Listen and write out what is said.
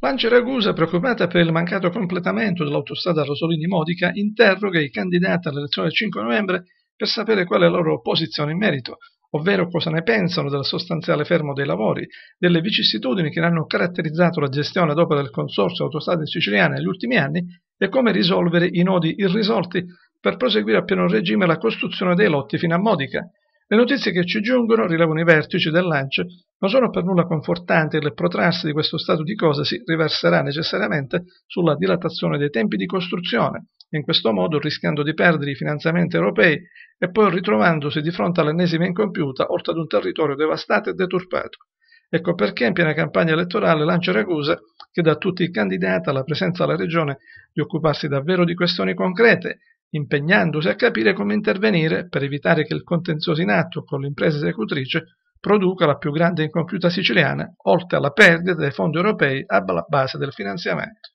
Lancia Ragusa, preoccupata per il mancato completamento dell'autostrada Rosolini-Modica, interroga i candidati all'elezione del 5 novembre per sapere qual è la loro posizione in merito, ovvero cosa ne pensano del sostanziale fermo dei lavori, delle vicissitudini che hanno caratterizzato la gestione ad opera del Consorzio Autostrade Siciliane negli ultimi anni e come risolvere i nodi irrisolti per proseguire a pieno regime la costruzione dei lotti fino a Modica. Le notizie che ci giungono, rilevano i vertici del Lancia non sono per nulla confortanti e il protrarsi di questo stato di cose si riverserà necessariamente sulla dilatazione dei tempi di costruzione, in questo modo rischiando di perdere i finanziamenti europei e poi ritrovandosi di fronte all'ennesima incompiuta oltre ad un territorio devastato e deturpato. Ecco perché in piena campagna elettorale Lancia Ragusa chiede a tutti i candidati alla presenza alla Regione di occuparsi davvero di questioni concrete, impegnandosi a capire come intervenire per evitare che il contenzioso in atto con l'impresa esecutrice produca la più grande incompiuta siciliana, oltre alla perdita dei fondi europei a base del finanziamento.